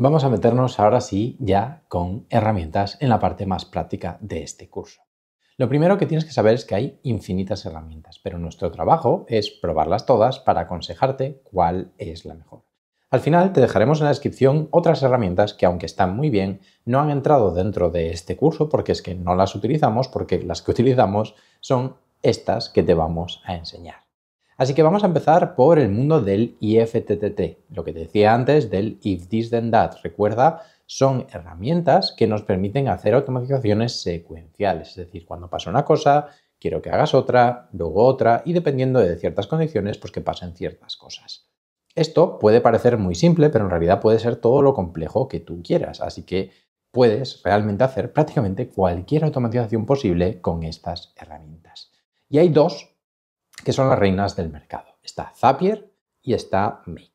Vamos a meternos ahora sí ya con herramientas en la parte más práctica de este curso. Lo primero que tienes que saber es que hay infinitas herramientas, pero nuestro trabajo es probarlas todas para aconsejarte cuál es la mejor. Al final te dejaremos en la descripción otras herramientas que aunque están muy bien, no han entrado dentro de este curso porque es que no las utilizamos, porque las que utilizamos son estas que te vamos a enseñar. Así que vamos a empezar por el mundo del IFTTT, lo que te decía antes del if this then that. Recuerda, son herramientas que nos permiten hacer automatizaciones secuenciales, es decir, cuando pasa una cosa, quiero que hagas otra, luego otra, y dependiendo de ciertas condiciones, pues que pasen ciertas cosas. Esto puede parecer muy simple, pero en realidad puede ser todo lo complejo que tú quieras, así que puedes realmente hacer prácticamente cualquier automatización posible con estas herramientas. Y hay dos que son las reinas del mercado. Está Zapier y está Make.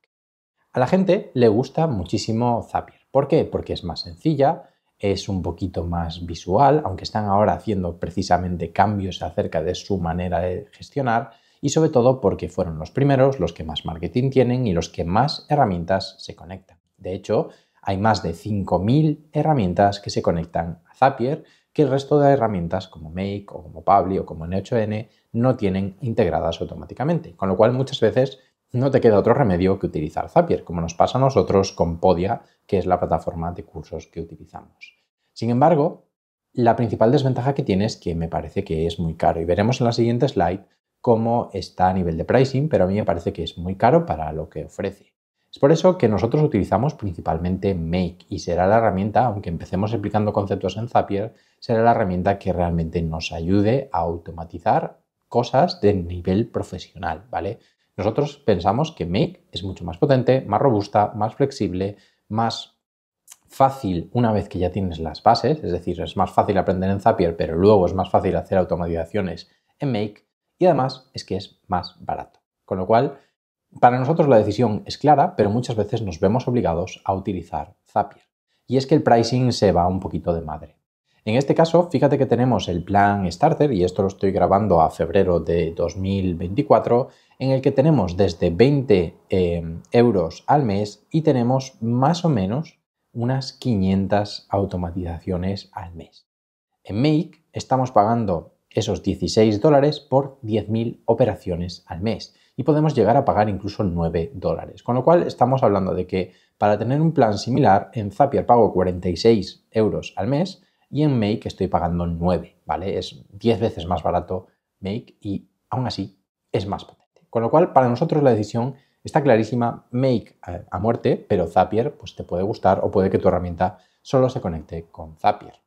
A la gente le gusta muchísimo Zapier. ¿Por qué? Porque es más sencilla, es un poquito más visual, aunque están ahora haciendo precisamente cambios acerca de su manera de gestionar y sobre todo porque fueron los primeros, los que más marketing tienen y los que más herramientas se conectan. De hecho, hay más de 5.000 herramientas que se conectan a Zapier que el resto de herramientas como Make o como Pabli o como N8N no tienen integradas automáticamente, con lo cual muchas veces no te queda otro remedio que utilizar Zapier, como nos pasa a nosotros con Podia, que es la plataforma de cursos que utilizamos. Sin embargo, la principal desventaja que tiene es que me parece que es muy caro y veremos en la siguiente slide cómo está a nivel de pricing, pero a mí me parece que es muy caro para lo que ofrece. Es por eso que nosotros utilizamos principalmente Make y será la herramienta, aunque empecemos explicando conceptos en Zapier, será la herramienta que realmente nos ayude a automatizar cosas de nivel profesional, ¿vale? Nosotros pensamos que Make es mucho más potente, más robusta, más flexible, más fácil una vez que ya tienes las bases, es decir, es más fácil aprender en Zapier, pero luego es más fácil hacer automatizaciones en Make y además es que es más barato. Con lo cual, para nosotros la decisión es clara, pero muchas veces nos vemos obligados a utilizar Zapier. Y es que el pricing se va un poquito de madre. En este caso, fíjate que tenemos el plan Starter, y esto lo estoy grabando a febrero de 2024, en el que tenemos desde 20 eh, euros al mes y tenemos más o menos unas 500 automatizaciones al mes. En Make estamos pagando esos 16 dólares por 10.000 operaciones al mes y podemos llegar a pagar incluso 9 dólares. Con lo cual estamos hablando de que para tener un plan similar, en Zapier pago 46 euros al mes y en Make estoy pagando 9, ¿vale? Es 10 veces más barato Make y aún así es más potente. Con lo cual, para nosotros la decisión está clarísima, Make eh, a muerte, pero Zapier pues, te puede gustar o puede que tu herramienta solo se conecte con Zapier.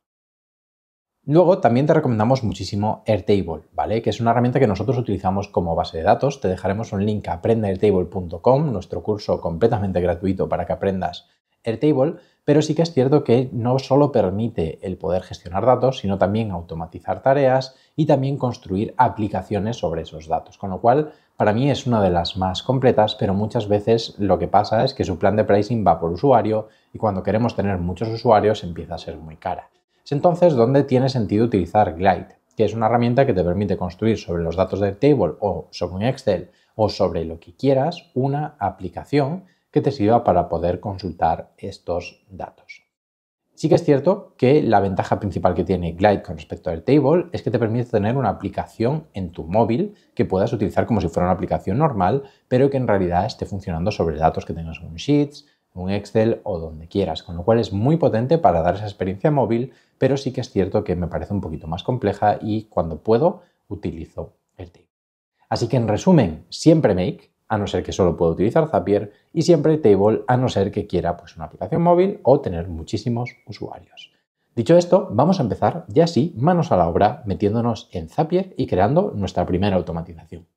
Luego también te recomendamos muchísimo Airtable, ¿vale? Que es una herramienta que nosotros utilizamos como base de datos. Te dejaremos un link a aprendairtable.com, nuestro curso completamente gratuito para que aprendas Airtable, pero sí que es cierto que no solo permite el poder gestionar datos, sino también automatizar tareas y también construir aplicaciones sobre esos datos. Con lo cual, para mí es una de las más completas, pero muchas veces lo que pasa es que su plan de pricing va por usuario y cuando queremos tener muchos usuarios empieza a ser muy cara. Pues entonces dónde tiene sentido utilizar Glide, que es una herramienta que te permite construir sobre los datos del Table o sobre un Excel o sobre lo que quieras una aplicación que te sirva para poder consultar estos datos. Sí que es cierto que la ventaja principal que tiene Glide con respecto al Table es que te permite tener una aplicación en tu móvil que puedas utilizar como si fuera una aplicación normal, pero que en realidad esté funcionando sobre datos que tengas en Sheets, un Excel o donde quieras, con lo cual es muy potente para dar esa experiencia móvil, pero sí que es cierto que me parece un poquito más compleja y cuando puedo utilizo el Table. Así que en resumen, siempre Make, a no ser que solo pueda utilizar Zapier, y siempre Table, a no ser que quiera pues, una aplicación móvil o tener muchísimos usuarios. Dicho esto, vamos a empezar ya sí, manos a la obra, metiéndonos en Zapier y creando nuestra primera automatización.